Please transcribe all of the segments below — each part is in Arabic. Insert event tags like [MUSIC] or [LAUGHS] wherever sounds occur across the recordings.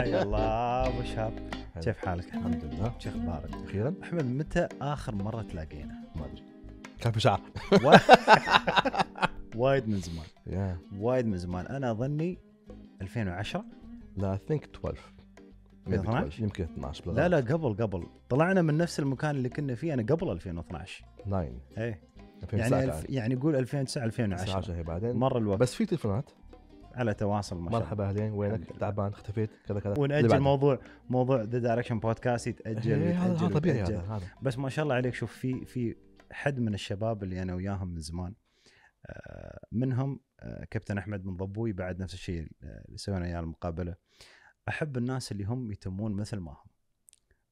حيا الله ابو شاب كيف حالك؟ الحمد لله شو اخبارك؟ اخيرا احمد متى اخر مره تلاقينا؟ ما ادري كان في شعر [LAUGHS] وايد من زمان وايد من زمان انا اظني 2010 لا اي ثينك 12 يمكن 12 بلغة. لا لا قبل قبل طلعنا من نفس المكان اللي كنا فيه انا قبل 2012 9 ايه يعني يعني قول 2009 2010 بعدين مر الوقت بس في تليفونات على تواصل ما شاء الله مرحبا اهلين وينك تعبان اختفيت كذا كذا ونأجل موضوع موضوع ذا دايركشن بودكاست يتأجل هذا طبيعي هذا بس ما شاء الله عليك شوف في في حد من الشباب اللي انا وياهم من زمان آه، منهم آه، كابتن احمد بن ضبوي بعد نفس الشيء آه، اللي سوينا اياه المقابله احب الناس اللي هم يتمون مثل ما هم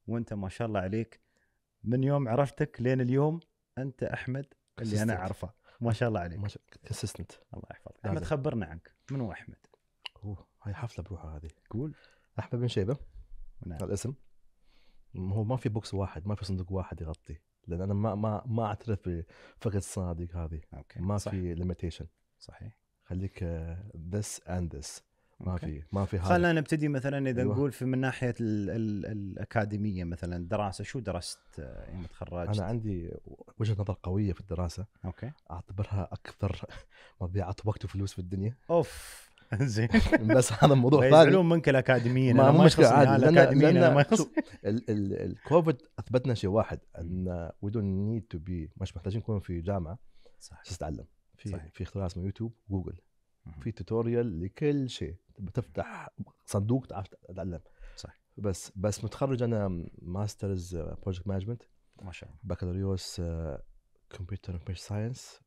وانت ما شاء الله عليك من يوم عرفتك لين اليوم انت احمد اللي انا اعرفه ما شاء الله عليك ما شاء الله كونسستنت الله يحفظك احمد خبرنا عنك من هو احمد؟ اوه هاي حفله بروحها هذه قول احمد بن شيبه نعم. الاسم هو ما في بوكس واحد ما في صندوق واحد يغطي لان انا ما ما ما اعترف بفقد الصناديق هذه أوكي. ما صح. في ليميتيشن صحيح خليك ذس اند ذس ما في ما في هذا خلينا نبتدي مثلا اذا أيوة. نقول في من ناحيه الـ الـ الاكاديميه مثلا دراسه شو درست آه، يوم تخرجت؟ انا عندي وجهه نظر قويه في الدراسه اوكي اعتبرها اكثر [LAUGHS] مضيعه وقت وفلوس في الدنيا اوف [LAUGHS] زين [LAUGHS] بس هذا موضوع ثاني يزعلون منك الاكاديميين ما مو مشكله عادي آه، لان, لأن ما الكوفيد اثبتنا شيء واحد ان وي دونت نيد تو بي مش محتاجين نكون في جامعه صح تتعلم في في اختراع اسمه يوتيوب جوجل في توتوريال لكل شيء بتفتح صندوق تعرف تتعلم صح بس بس متخرج انا ماسترز بروجكت آه، مانجمنت ما شاء الله بكالوريوس آه، كمبيوتر كمبيوتر ساينس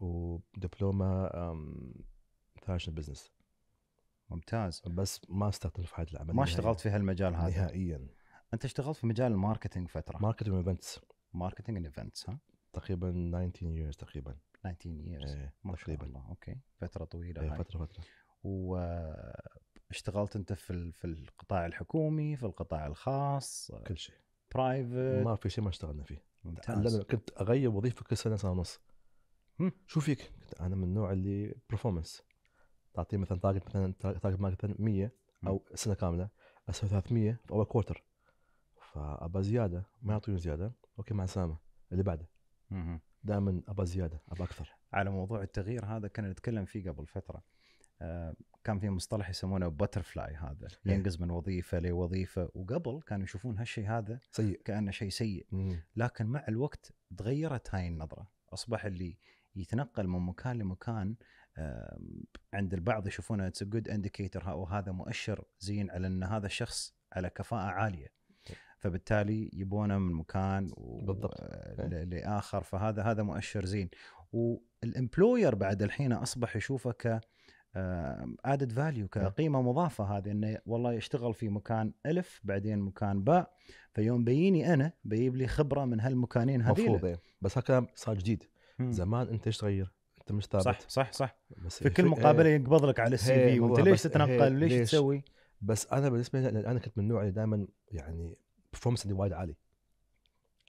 ودبلومه فاشن بزنس ممتاز بس ما استخدمت في هذا العمليه ما اشتغلت في هالمجال هذا نهائيا انت اشتغلت في مجال الماركتينج فتره ماركتينج ايفنتس ماركتينج ايفنتس ها تقريبا 19 years تقريبا 19 years ايه ما شاء تقريبا. الله اوكي فتره طويله ايه هاي. فتره فتره واشتغلت انت في في القطاع الحكومي في القطاع الخاص كل شيء برايفت ما في شيء ما اشتغلنا فيه ممتاز كنت اغير وظيفه كل سنه سنه ونص شو فيك؟ انا من النوع اللي برفورمنس تعطيه مثلا تارجت مثلا تارجت مثلا 100 او سنه كامله اسوي 300 في اول كوارتر فابى زياده ما يعطوني زياده اوكي مع السلامه اللي بعده دائما ابى زياده ابى اكثر على موضوع التغيير هذا كنا نتكلم فيه قبل فتره كان في مصطلح يسمونه بترفلاي هذا إيه. ينقز من وظيفه لوظيفه وقبل كانوا يشوفون هالشيء هذا سيء كانه شيء سيء لكن مع الوقت تغيرت هاي النظره اصبح اللي يتنقل من مكان لمكان عند البعض يشوفونه اتس جود انديكيتور وهذا مؤشر زين على ان هذا الشخص على كفاءه عاليه إيه. فبالتالي يبونه من مكان و... بالضبط آه، إيه. لاخر فهذا هذا مؤشر زين والامبلوير بعد الحين اصبح يشوفه ك ادد فاليو نعم. كقيمه مضافه هذه انه والله يشتغل في مكان الف بعدين مكان باء فيوم بيجيني انا بيجيب لي خبره من هالمكانين هذيل مفروض إيه. بس هالكلام صار جديد زمان انت ايش تغير؟ انت مش ثابت صح صح صح بس في كل مقابله إيه. يقبض لك على السي في وانت ليش تتنقل وليش ليش تسوي؟ بس انا بالنسبه لي انا كنت من النوع اللي دائما يعني برفورمس عندي وايد عالي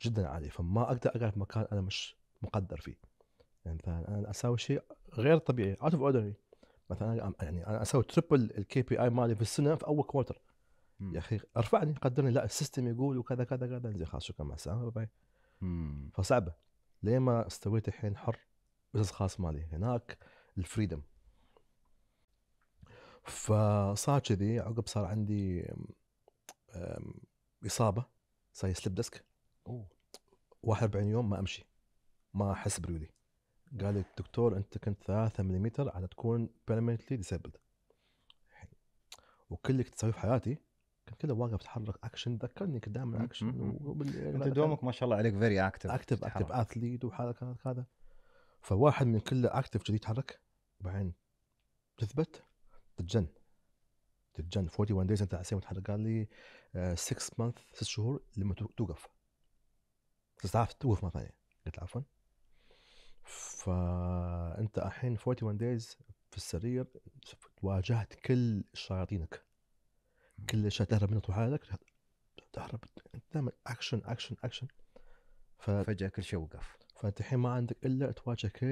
جدا عالي فما اقدر اقعد في مكان انا مش مقدر فيه يعني انا اسوي شيء غير طبيعي اوت اوف اوردر مثلا يعني انا اسوي تربل الكي بي اي مالي في السنه في اول كوارتر يا اخي ارفعني قدرني لا السيستم يقول وكذا كذا كذا زين خلاص شكرا مع السلامه باي فصعبه ليه ما استويت الحين حر بزنس خاص مالي هناك الفريدم فصار كذي عقب صار عندي اصابه صار سليب ديسك 41 يوم ما امشي ما احس بريولي قال لي الدكتور انت كنت 3 ملم على تكون بيرمنتلي ديسيبلد وكل اللي كنت اسويه في حياتي كان كله واقف اتحرك اكشن ذكرني كنت دائما اكشن انت دومك ما شاء الله عليك فيري اكتف اكتف اكتف اثليت وحركات هذا فواحد من كله اكتف كذي يتحرك بعدين تثبت تتجن تتجن 41 دايز انت عسى متحرك قال لي 6 مانث 6 شهور لما توقف بس تعرف توقف مره ثانيه قلت له عفوا فانت الحين 41 دايز في السرير واجهت كل شياطينك كل شيء تهرب منه طول حياتك تهرب دائما اكشن اكشن اكشن ف... فجاه كل شيء وقف فانت الحين ما عندك الا تواجه كل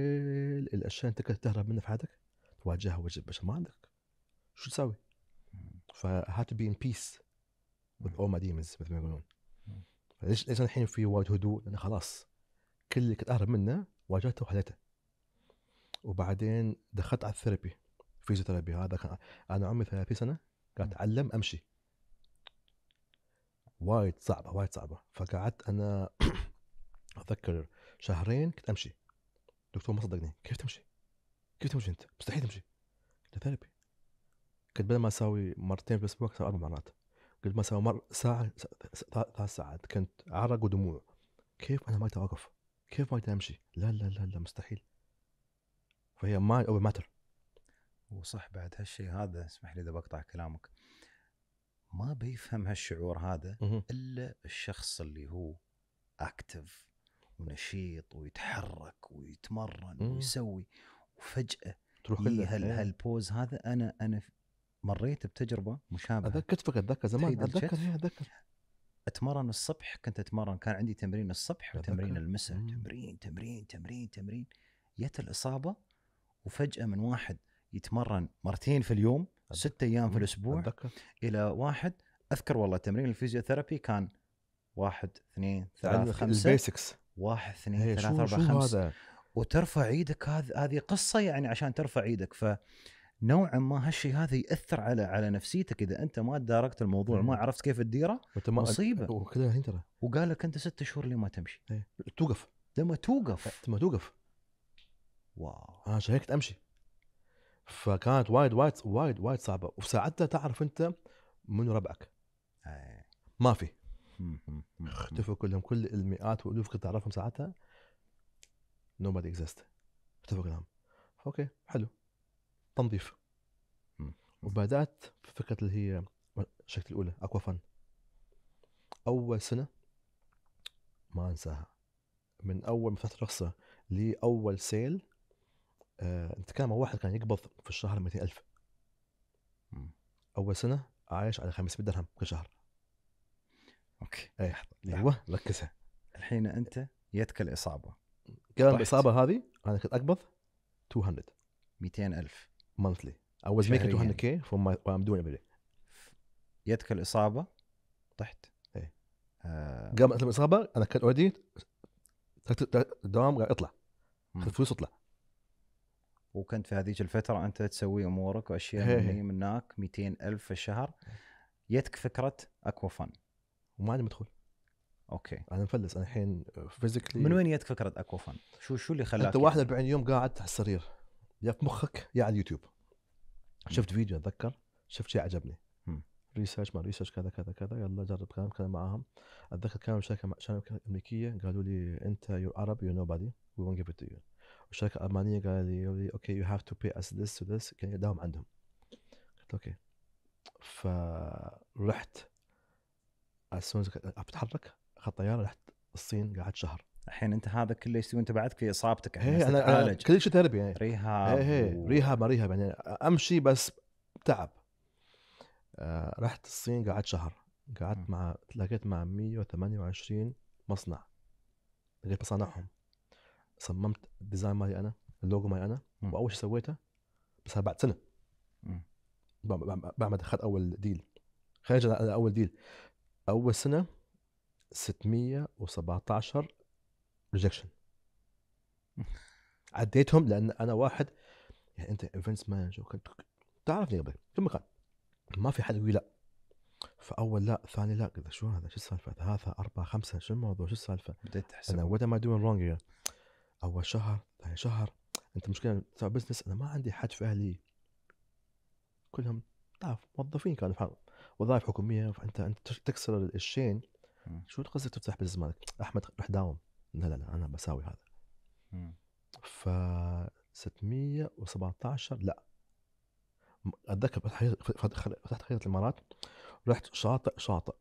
الاشياء انت كنت تهرب منها في حياتك تواجهها وجه بشر ما عندك شو تسوي؟ فهات بي ان بيس with all my demons مثل ما يقولون ليش ليش الحين في وايد هدوء؟ لان خلاص كل اللي كنت اهرب منه واجهت وحليته وبعدين دخلت على الثيرابي فيزيوثيرابي هذا كان انا عمري 30 سنه قاعد اتعلم امشي وايد صعبه وايد صعبه فقعدت انا [CLEARS THROAT] اتذكر شهرين كنت امشي دكتور ما صدقني كيف تمشي؟ كيف تمشي انت؟ مستحيل تمشي قلت ثيرابي كنت بدل ما اسوي مرتين في الاسبوع اسوي اربع مرات قلت ما اسوي مر ساعه ثلاث ساعات كنت عرق ودموع كيف انا ما اوقف؟ كيف ما تمشي لا لا لا لا مستحيل فهي ما او ماتر وصح بعد هالشيء هذا اسمح لي اذا بقطع كلامك ما بيفهم هالشعور هذا الا الشخص اللي هو اكتف ونشيط ويتحرك ويتمرن ويسوي وفجاه تروح هال إيه. هالبوز هذا انا انا مريت بتجربه مشابهه اتذكر إيه، اتذكر زمان اتذكر اتذكر اتمرن الصبح كنت اتمرن كان عندي تمرين الصبح وتمرين المساء تمرين تمرين تمرين تمرين جت الاصابه وفجاه من واحد يتمرن مرتين في اليوم ست ايام في الاسبوع أتذكر. الى واحد اذكر والله تمرين الفيزيوثيرابي كان واحد اثنين ثلاثة خمسة البيسكس واحد اثنين إيه، ثلاثة أربعة خمسة وترفع ايدك هذه هذه قصة يعني عشان ترفع ايدك ف نوعا ما هالشيء هذا ياثر على على نفسيتك اذا انت ما تداركت الموضوع ما عرفت كيف تديره مصيبه وكذا ترى وقال لك انت ست شهور ما تمشي ايه. توقف لما توقف لما إيه، توقف واو انا شهقت امشي فكانت وايد وايد وايد وايد صعبه وساعتها تعرف انت من ربعك ايه. ما في اختفوا كلهم كل المئات والالوف كنت اعرفهم ساعتها بادي اكزيست اختفوا كلهم اوكي حلو تنظيف وبدات فكره اللي هي شركتي الاولى اكوا فن اول سنه ما انساها من اول ما فتحت رخصه لاول سيل آه، انت واحد كان يقبض في الشهر 200000 اول سنه عايش على 500 درهم كل شهر اوكي اي ايوه ركزها الحين انت يدك الاصابه قبل الاصابه هذه انا كنت اقبض 200 200000 monthly. I was making 200k فروم ماي what I'm doing every day. جاتك الاصابه طحت ايه آه. قبل الاصابه انا كنت اوريدي الدوام قاعد اطلع الفلوس اطلع وكنت في هذيك الفتره انت تسوي امورك واشياء هي من هناك 200 الف في الشهر جاتك إيه. فكره اكوا فن وما عندي مدخول اوكي انا مفلس انا الحين فيزيكلي من وين جاتك فكره اكوا فن؟ شو شو اللي خلاك؟ انت 41 يوم قاعد على السرير يا في مخك يا على اليوتيوب شفت فيديو اتذكر شفت شيء عجبني ريسيرش ما ريسيرش كذا كذا كذا يلا جرب كلام كلام معاهم اتذكر كانوا شركه شركه امريكيه قالوا لي انت يو عرب يو نو بادي وي ونت جيف ات تو يو والشركه الالمانيه قالوا لي اوكي يو هاف تو بي اس ذس ذس كان يداوم عندهم قلت اوكي فرحت as soon بتحرك اخذت طياره رحت الصين قعدت شهر الحين انت هذا كله يستوي انت بعدك في اصابتك إيه، انا, أنا كل شيء تربي يعني. ريهاب هي إيه، هي و... ريهاب ما ريهاب يعني امشي بس تعب آه، رحت الصين قعدت شهر قعدت مع تلاقيت مع 128 مصنع لقيت مصانعهم صممت الديزاين مالي انا اللوجو مالي انا واول شيء سويته بس بعد سنه بعد ما دخلت اول ديل خارج اول ديل اول سنه 617 ريجكشن عديتهم لان انا واحد يعني انت ايفنتس مانجر كنت تعرفني قبل كم قال ما في حد يقول لا فاول لا ثاني لا قلت شو هذا شو السالفه ثلاثه اربعه خمسه شو الموضوع شو السالفه بديت تحسب انا وات ام اي دوينج رونج اول شهر ثاني شهر انت مشكله تسوي بزنس انا ما عندي حد في اهلي كلهم تعرف موظفين كانوا في وظائف حكوميه فانت انت تكسر الشين شو قصدك تفتح بزنس مالك احمد روح داوم لا لا لا انا بساوي هذا ف 617 لا اتذكر فتحت خريطه الامارات رحت شاطئ شاطئ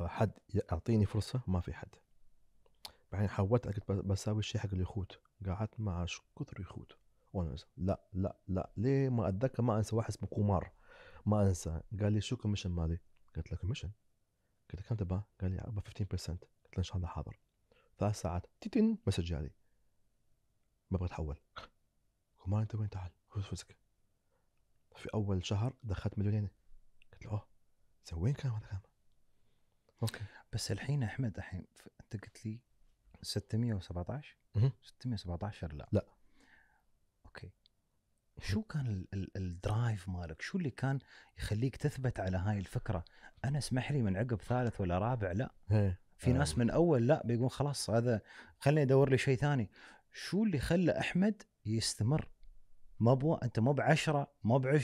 أه، حد يعطيني فرصه ما في حد بعدين حولت قلت بساوي شيء حق اليخوت قعدت مع كثر يخوت وانا لا لا لا ليه ما اتذكر ما انسى واحد اسمه كومار ما انسى قال لي شو الكوميشن مالي؟ قلت له كوميشن قلت له كم تبغى؟ قال لي 15% قلت له ان شاء الله حاضر ثلاث ساعات تتن مسج جالي ما ابغى اتحول وما انت وين تعال خذ فلوسك في اول شهر دخلت مليونين قلت له اوه زين وين كان هذا الكلام؟ اوكي بس الحين احمد الحين انت قلت لي 617 617 لا لا اوكي شو كان الدرايف مالك؟ شو اللي كان يخليك تثبت على هاي الفكره؟ انا اسمح لي من عقب ثالث ولا رابع لا إيه. في ناس آه. من اول لا بيقول خلاص هذا خليني ادور لي شيء ثاني شو اللي خلى احمد يستمر ما بو انت مو بعشرة مو ب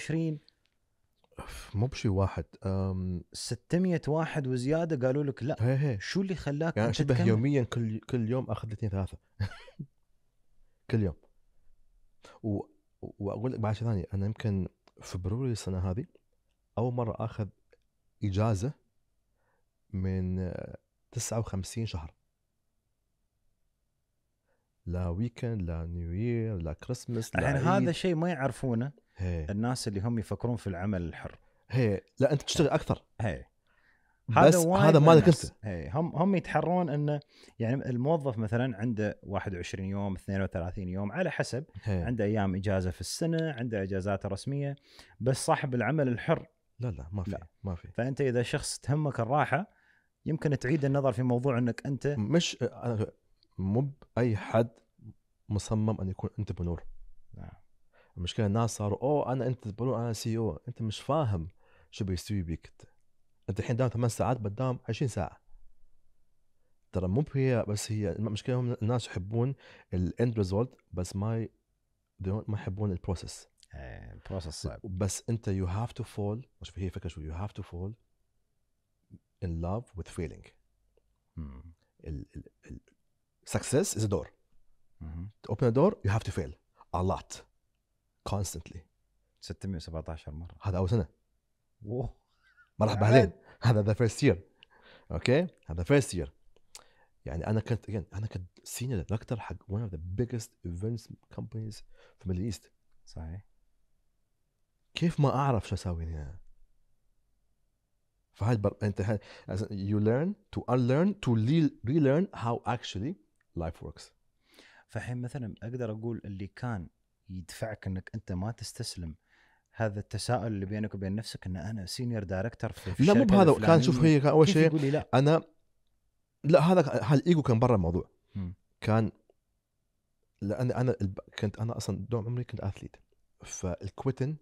مو بشيء واحد أم 600 واحد وزياده قالوا لك لا هي هي. شو اللي خلاك يعني شبه يوميا كل كل يوم اخذ اثنين ثلاثه [LAUGHS] كل يوم و... واقول لك بعد شيء ثاني انا يمكن فبروري السنه هذه اول مره اخذ اجازه من 59 شهر لا ويكند لا نيو يير لا كريسمس لا يعني هذا شيء ما يعرفونه هي. الناس اللي هم يفكرون في العمل الحر هي لا انت تشتغل اكثر هي. هذا بس هذا مالك انت هم هم يتحرون انه يعني الموظف مثلا عنده 21 يوم 32 يوم على حسب هي. عنده ايام اجازه في السنه عنده اجازات رسميه بس صاحب العمل الحر لا لا ما في ما في فانت اذا شخص تهمك الراحه يمكن تعيد النظر في موضوع انك انت مش آه، مو باي حد مصمم ان يكون بنور نعم المشكله الناس صاروا اوه انا بنور انا سي او انت مش فاهم شو بيستوي بيك انت انت الحين دام ثمان ساعات بدام 20 ساعه ترى مو هي بس هي المشكله هم الناس يحبون الاند ريزولت بس ما ما يحبون البروسيس البروسيس صعب بس انت يو هاف تو فول مش هي فكره شو يو هاف تو فول in love with failing success is a door to open a door you have to fail a lot constantly 617 مره هذا اول سنه اوه مرحبا راح بعدين هذا the first year. Okay؟ هذا first year. يعني انا كنت again, انا كنت senior director حق one of the biggest events companies في the Middle East. صحيح كيف ما اعرف شو اسوي هنا فهاي بر... انت هاي you learn to unlearn to relearn how actually life works فحين مثلا اقدر اقول اللي كان يدفعك انك انت ما تستسلم هذا التساؤل اللي بينك وبين نفسك ان انا سينيور دايركتور في لا مو بهذا كان شوف هي كان اول شيء لا؟ انا لا هذا الايجو كان برا الموضوع م. كان لان انا كنت انا اصلا دوم عمري كنت اثليت فالكويتن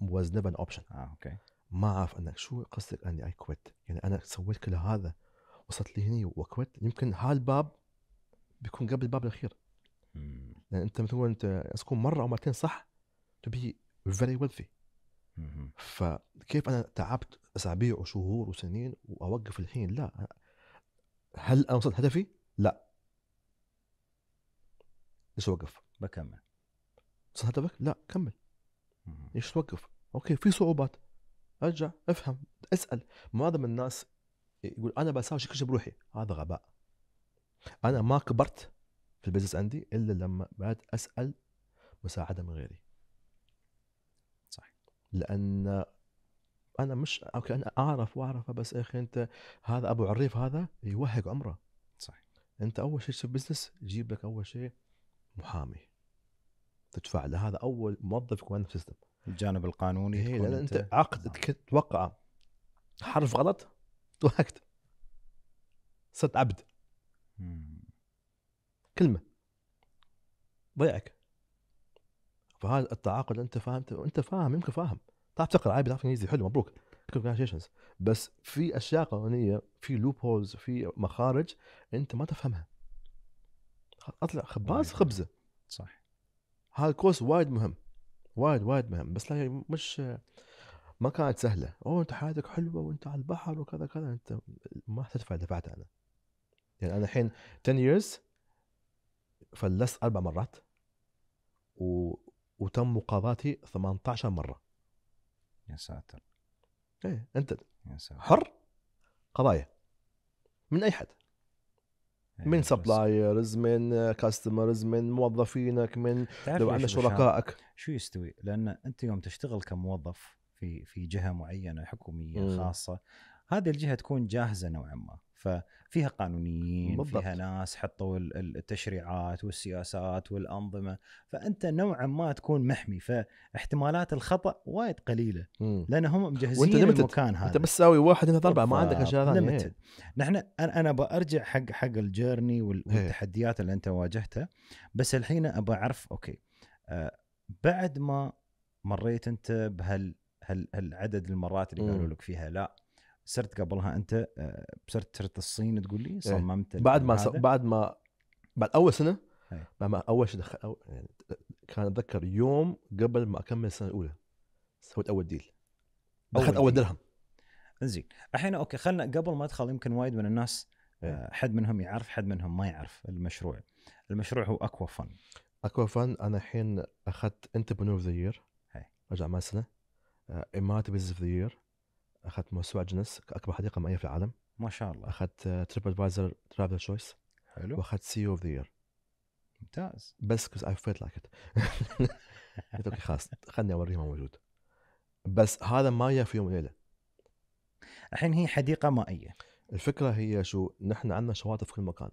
واز نيفر اوبشن اه اوكي ما اعرف انك شو قصدك اني اي كويت يعني انا سويت كل هذا وصلت لهني وكويت يمكن هالباب بيكون قبل الباب الاخير لان يعني انت مثل انت تكون مره او مرتين صح تو بي فيري ويلثي فكيف انا تعبت اسابيع وشهور وسنين واوقف الحين لا هل انا وصلت هدفي؟ لا ليش اوقف؟ بكمل وصلت هدفك؟ لا كمل ليش توقف؟ اوكي في صعوبات ارجع افهم اسال معظم الناس يقول انا بساوي كل شيء بروحي هذا غباء انا ما كبرت في البزنس عندي الا لما بعد اسال مساعده من غيري صح لان انا مش اوكي انا اعرف واعرف بس يا اخي انت هذا ابو عريف هذا يوهق عمره صح انت اول شيء تسوي بزنس جيب لك اول شيء محامي تدفع له هذا اول موظف يكون عندك سيستم الجانب القانوني إيه لان انت عقد نعم. تتوقع توقعه حرف غلط توهكت صرت عبد كلمه ضيعك فهذا التعاقد انت فاهم انت فاهم يمكن فاهم تعرف تقرا عربي تعرف انجليزي حلو مبروك بس في اشياء قانونيه في لوب هولز في مخارج انت ما تفهمها اطلع خباز طيب. خبزه صح هذا الكورس وايد مهم وايد وايد مهم بس لا يعني مش ما كانت سهله اوه انت حياتك حلوه وانت على البحر وكذا كذا انت ما تدفع دفعت انا يعني انا الحين 10 years فلست اربع مرات و... وتم مقاضاتي 18 مره يا ساتر ايه انت يا ساتر. حر قضايا من اي حد إيه، من سبلايرز من كاستمرز من موظفينك من لو عندنا شركائك شو يستوي لان انت يوم تشتغل كموظف في في جهه معينه حكوميه خاصه هذه الجهه تكون جاهزه نوعا ما ففيها قانونيين بالضبط. فيها ناس حطوا التشريعات والسياسات والانظمه فانت نوعا ما تكون محمي فاحتمالات الخطا وايد قليله لان هم مجهزين وانت المكان هذا انت بس ساوي واحد اثنين اربعه ما عندك اشياء ثانيه نحن انا انا برجع حق حق الجيرني إيه. والتحديات اللي انت واجهتها بس الحين ابى اعرف اوكي أه بعد ما مريت انت بهال هالعدد المرات اللي قالوا لك فيها لا صرت قبلها انت آه، صرت صرت الصين تقول لي إيه. صممت بعد ما س... بعد ما بعد اول سنه إيه. بعد ما اول شيء دخل أو... يعني كان اتذكر يوم قبل ما اكمل السنه الاولى سويت اول ديل دخلت اول, أول درهم زين الحين اوكي خلنا قبل ما ادخل يمكن وايد من الناس آه، إيه. حد منهم يعرف حد منهم ما يعرف المشروع المشروع هو اكوا فن اكوا فن انا الحين اخذت انتربرنور اوف ذا يير رجع مع سنه امارات بزنس اوف ذا يير اخذت موسوعه جنس اكبر حديقه مائيه في العالم ما شاء الله اخذت تريب ادفايزر ترافل تشويس حلو واخذت سي اوف ذا يير ممتاز بس كوز اي فيت لايك ات قلت اوكي خلاص خلني اوريه ما موجود بس هذا ما جاء في يوم وليله الحين هي حديقه مائيه الفكره هي شو نحن عندنا شواطئ في كل مكان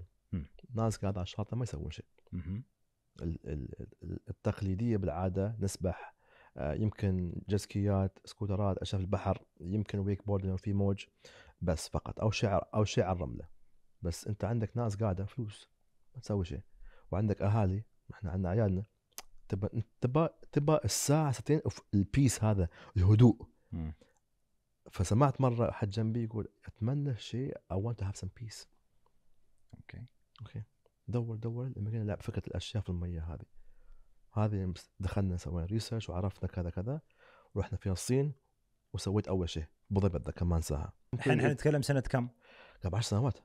ناس قاعده على الشاطئ ما يسوون شيء التقليديه بالعاده نسبح آه، يمكن جسكيات سكوترات اشياء في البحر يمكن ويك بورد لو في موج بس فقط او شعر او شيء على الرمله بس انت عندك ناس قاعده فلوس ما تسوي شيء وعندك اهالي احنا عندنا عيالنا تبى تبى تبى الساعه ساعتين البيس هذا الهدوء م. فسمعت مره احد جنبي يقول اتمنى شيء اي ونت تو هاف سم بيس اوكي اوكي دور دور لما لعب فكره الاشياء في الميه هذه هذه دخلنا سوينا ريسيرش وعرفنا كذا كذا ورحنا فيها الصين وسويت اول شيء ابو ظبي اتذكر ما انساها الحين احنا نتكلم سنه كم؟ قبل 10 سنوات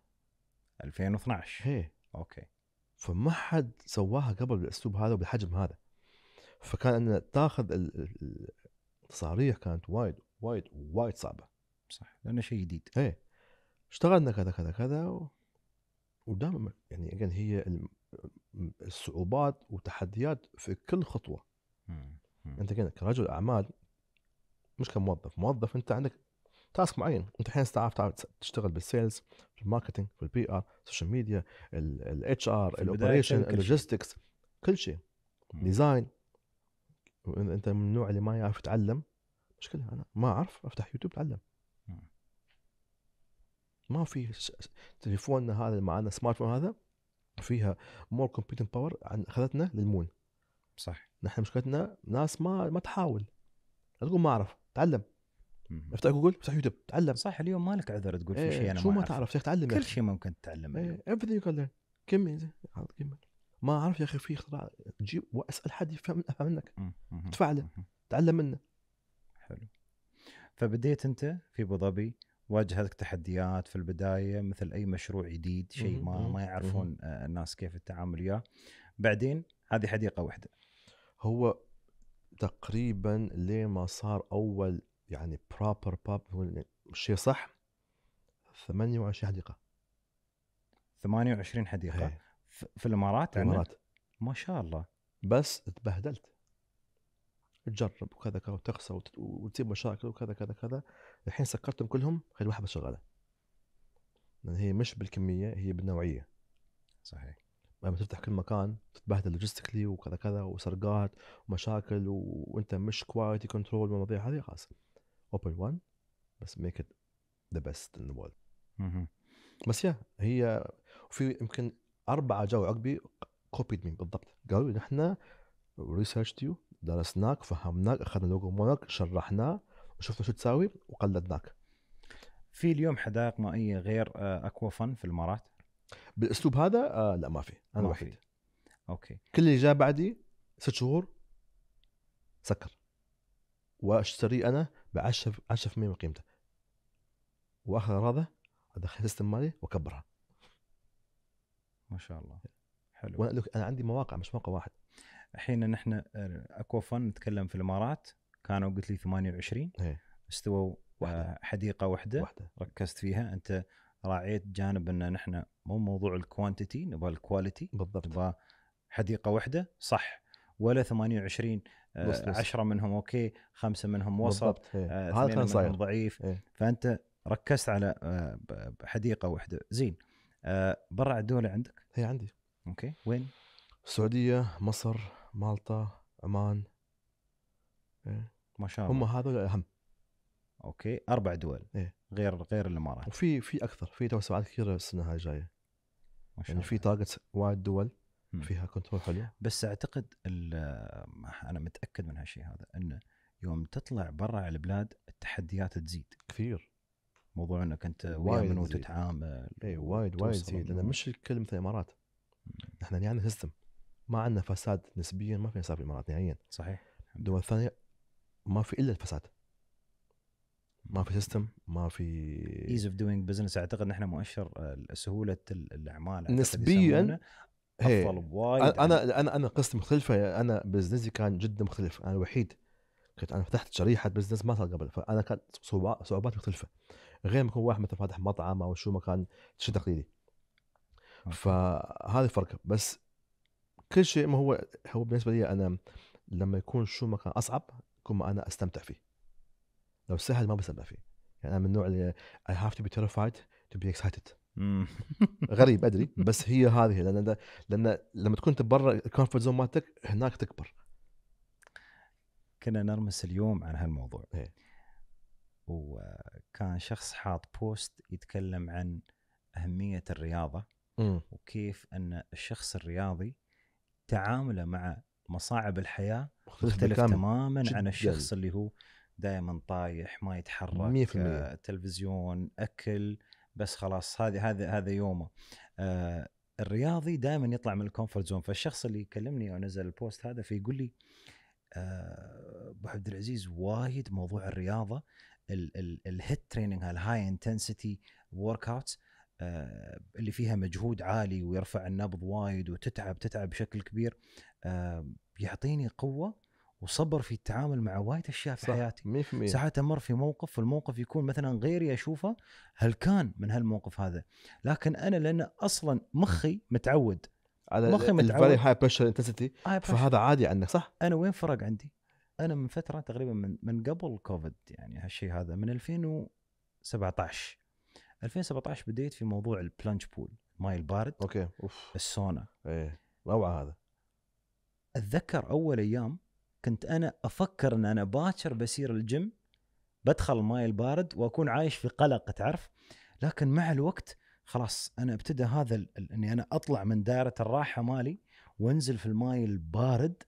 2012 ايه اوكي فما حد سواها قبل بالاسلوب هذا وبالحجم هذا فكان ان تاخذ التصاريح كانت وايد وايد وايد صعبه صح لانه شيء جديد ايه اشتغلنا كذا كذا كذا و... ودائما يعني هي صعوبات وتحديات في كل خطوه انت كرجل اعمال مش كموظف موظف انت عندك تاسك معين انت الحين تعرف تشتغل بالسيلز في الماركتنج في البي ار السوشيال ميديا الاتش ار الاوبريشن اللوجيستكس كل شيء ديزاين انت من النوع اللي ما يعرف يتعلم مشكله انا ما اعرف افتح يوتيوب اتعلم ما في تليفوننا هذا اللي معنا سمارت فون هذا فيها مور كومبيوتنج باور اخذتنا للمون صح نحن مشكلتنا ناس ما ما تحاول لا تقول ما اعرف تعلم افتح جوجل افتح يوتيوب تعلم صح اليوم ما لك عذر تقول في إيه، شيء انا شو ما, ما تعرف يا اخي تعلم كل شيء ممكن تتعلم إيه، everything you can كمل كمل ما اعرف يا اخي في اختراع تجيب واسال حد يفهم افهم منك تفعله تعلم منه حلو فبديت انت في ابو ظبي واجهتك تحديات في البدايه مثل اي مشروع جديد شيء ما ما يعرفون آه، الناس كيف التعامل وياه بعدين هذه حديقه واحده هو تقريبا ليه ما صار اول يعني بروبر باب شيء صح 28 حديقه 28 حديقه هي. إيه. في الامارات الامارات ما شاء الله بس تبهدلت تجرب وكذا كذا وتخسر وتصير مشاكل وكذا كذا كذا الحين سكرتهم كلهم خلي واحد بس شغاله لان هي مش بالكميه هي بالنوعيه صحيح لما تفتح كل مكان تتبهدل لوجيستيكلي وكذا كذا وسرقات ومشاكل و... وانت مش كواليتي كنترول والمواضيع هذه خلاص اوبن وان بس ميك ات ذا بيست ان ذا وورلد بس يا هي وفي يمكن اربعه جو عقبي كوبيد مين بالضبط قالوا نحن ريسيرشت يو درسناك فهمناك اخذنا لوجو مالك شرحناه وشفنا شو تساوي وقلدناك في اليوم حدائق مائيه غير آه، اكوا فن في الامارات بالاسلوب هذا آه لا ما في انا الوحيد اوكي كل اللي جاء بعدي ست شهور سكر واشتري انا ب 10 من قيمته واخذ اغراضه ادخل السيستم مالي واكبرها ما شاء الله حلو وانا انا عندي مواقع مش موقع واحد الحين نحن آه، اكوا فن نتكلم في الامارات كانوا قلت لي 28 ايه. استووا آه، واحدة. حديقه واحده, واحدة ركزت فيها انت راعيت جانب ان نحن مو موضوع الكوانتيتي نبغى الكواليتي بالضبط نبغى حديقه واحده صح ولا 28 آه، بس بس. 10 منهم اوكي خمسه منهم وسط إيه. آه، هذا كان صاير ضعيف هي. إيه. فانت ركزت على حديقه واحده زين برا الدوله عندك؟ هي عندي اوكي وين؟ السعوديه مصر مالطا عمان ايه. ما شاء الله هم هذول الاهم اوكي اربع دول إيه؟ غير غير الامارات وفي في اكثر في توسعات كثيره السنه هاي الجايه ما شاء يعني الله. في تارجت وايد دول فيها كنترول حلو بس اعتقد انا متاكد من هالشيء هذا انه يوم تطلع برا على البلاد التحديات تزيد كثير موضوع انك انت ويا وتتعامل اي وايد وايد تزيد لان مش الكل مثل الامارات احنا عندنا يعني سيستم ما عندنا فساد نسبيا ما في فساد في الامارات نهائيا صحيح دول ثانيه ما في الا الفساد ما في سيستم ما في ايز اوف دوينج بزنس اعتقد نحن احنا مؤشر آه، سهوله الاعمال نسبيا افضل بوايد انا انا يعني. انا قصتي مختلفه انا بزنسي كان جدا مختلف انا الوحيد كنت انا فتحت شريحه بزنس ما صار قبل فانا كانت صعوبات مختلفه غير ما يكون واحد مثلا فاتح مطعم او شو مكان شيء تقليدي فهذا الفرق بس كل شيء ما هو هو بالنسبه لي انا لما يكون شو مكان اصعب كل ما انا استمتع فيه لو سهل ما بستمتع فيه يعني انا من النوع اللي I have to be terrified to be excited [LAUGHS] غريب ادري بس هي هذه لان ده لان لما تكون برا الكونفرت زون مالتك هناك تكبر كنا نرمس اليوم عن هالموضوع هي. إيه. وكان شخص حاط بوست يتكلم عن اهميه الرياضه م. وكيف ان الشخص الرياضي تعامله مع مصاعب الحياه مختلف تماما عن الشخص اللي هو دائما طايح ما يتحرك آه، تلفزيون اكل بس خلاص هذه هذا هذا يومه آه، الرياضي دائما يطلع من الكومفورت زون فالشخص اللي يكلمني او نزل البوست هذا فيقول لي آه، ابو آه، عبد العزيز وايد موضوع الرياضه الهيت تريننج الهاي انتنسيتي ورك اوتس اللي فيها مجهود عالي ويرفع النبض وايد وتتعب تتعب بشكل كبير آه، بيعطيني قوه وصبر في التعامل مع وايد اشياء في صح حياتي 100% ساعات امر في موقف والموقف يكون مثلا غيري اشوفه هل كان من هالموقف هذا لكن انا لان اصلا مخي متعود على مخي متعود هاي بريشر انتستي فهذا عادي عندك صح انا وين فرق عندي انا من فتره تقريبا من من قبل كوفيد يعني هالشيء هذا من 2017 2017 بديت في موضوع البلانش بول ماي البارد اوكي اوف السونا ايه روعه هذا اتذكر اول ايام كنت انا افكر ان انا باكر بسير الجيم بدخل الماي البارد واكون عايش في قلق تعرف لكن مع الوقت خلاص انا ابتدى هذا اني انا اطلع من دائره الراحه مالي وانزل في الماي البارد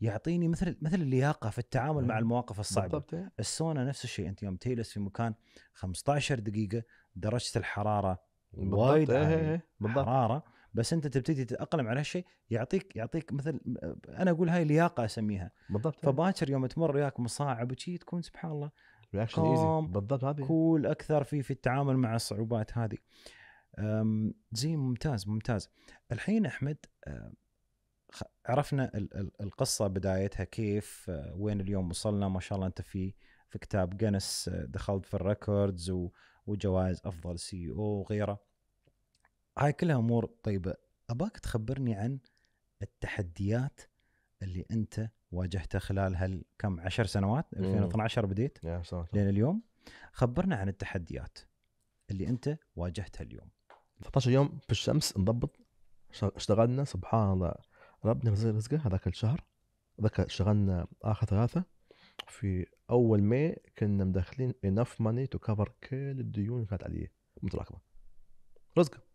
يعطيني مثل مثل اللياقه في التعامل مع المواقف الصعبه بالضبط. إيه. السونا نفس الشيء انت يوم تجلس في مكان 15 دقيقه درجه الحراره إيه، وايد بالضبط. إيه، بالضبط. حراره بس انت تبتدي تتاقلم على هالشيء يعطيك يعطيك مثل انا اقول هاي لياقه اسميها بالضبط فباكر يوم تمر وياك مصاعب وشي تكون سبحان الله رياكشن بالضبط هذه كول اكثر في في التعامل مع الصعوبات هذه زين ممتاز ممتاز الحين احمد أه، عرفنا القصه بدايتها كيف أه، وين اليوم وصلنا ما شاء الله انت في في كتاب جنس أه، دخلت في الريكوردز وجوائز افضل سي او e وغيره هاي كلها امور طيبه اباك تخبرني عن التحديات اللي انت واجهتها خلال هالكم عشر سنوات 2012 بديت لين اليوم خبرنا عن التحديات اللي انت واجهتها اليوم 13 يوم في الشمس نضبط اشتغلنا سبحان الله ربنا رزق رزقه هذاك الشهر ذاك اشتغلنا اخر ثلاثه في اول ماي كنا مدخلين enough money تو كفر كل الديون اللي كانت عليه متراكمه رزقه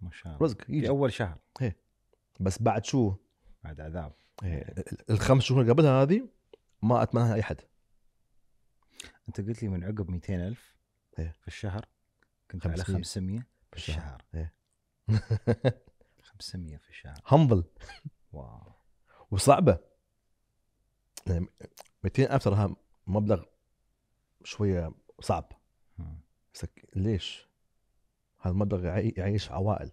ما شاء الله رزق يجي اول شهر هي. إيه. بس بعد شو بعد عذاب هي. إيه. الخمس شهور قبلها هذه ما اتمناها اي حد انت قلت لي من عقب 200000 إيه. في الشهر كنت 500. على 500 في الشهر 500 [LAUGHS] [LAUGHS] في الشهر همبل واو وصعبه 200000 يعني تراها مبلغ شويه صعب ليش؟ هذا المبلغ يعيش عوائل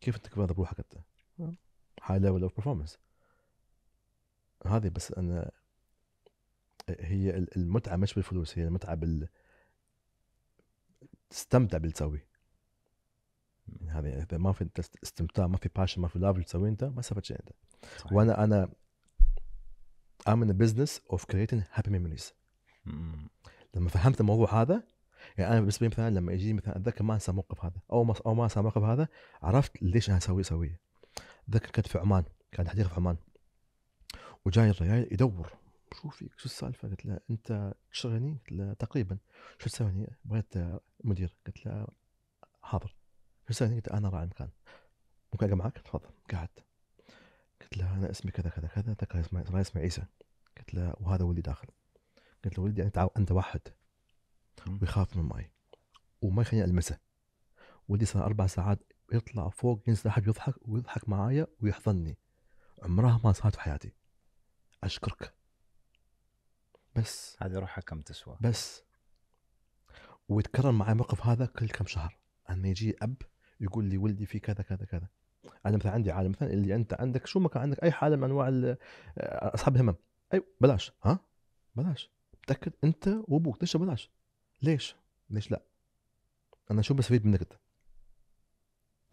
كيف انت تكبر بروحك انت؟ هاي ليفل اوف برفورمنس هذه بس انا هي المتعه مش بالفلوس هي المتعه بال تستمتع باللي تسويه يعني هذه اذا ما في استمتاع ما في باشن ما في لاف اللي تسويه انت ما استفدت شيء انت صحيح. وانا انا I'm in the business of creating happy memories لما فهمت الموضوع هذا يعني انا بالنسبه لي مثلا لما يجيني مثلا اتذكر ما انسى الموقف هذا او ما او ما انسى الموقف هذا عرفت ليش انا اسوي اسوي اتذكر كنت في عمان كان حديقه في عمان وجاي الرجال يدور شو فيك شو السالفه قلت له انت تشتغل هني قلت له تقريبا شو تسوي هني بغيت مدير قلت له حاضر شو تسوي قلت انا راعي مكان ممكن اقعد معك تفضل قعدت قلت له انا اسمي كذا كذا كذا ذكر اسمه اسمه عيسى قلت له وهذا ولدي داخل قلت له ولدي انت انت واحد ويخاف من المي وما يخليني المسه ولدي صار اربع ساعات يطلع فوق ينسحب يضحك ويضحك معايا ويحضني عمرها ما صارت في حياتي اشكرك بس هذه روحها كم تسوى بس ويتكرر معي الموقف هذا كل كم شهر أن يجي اب يقول لي ولدي في كذا كذا كذا انا مثلا عندي عالم مثلا اللي انت عندك شو ما كان عندك اي حاله من انواع اصحاب الهمم اي أيوه، بلاش ها بلاش متاكد انت وابوك ليش بلاش ليش؟ ليش لا؟ انا شو بستفيد منك انت؟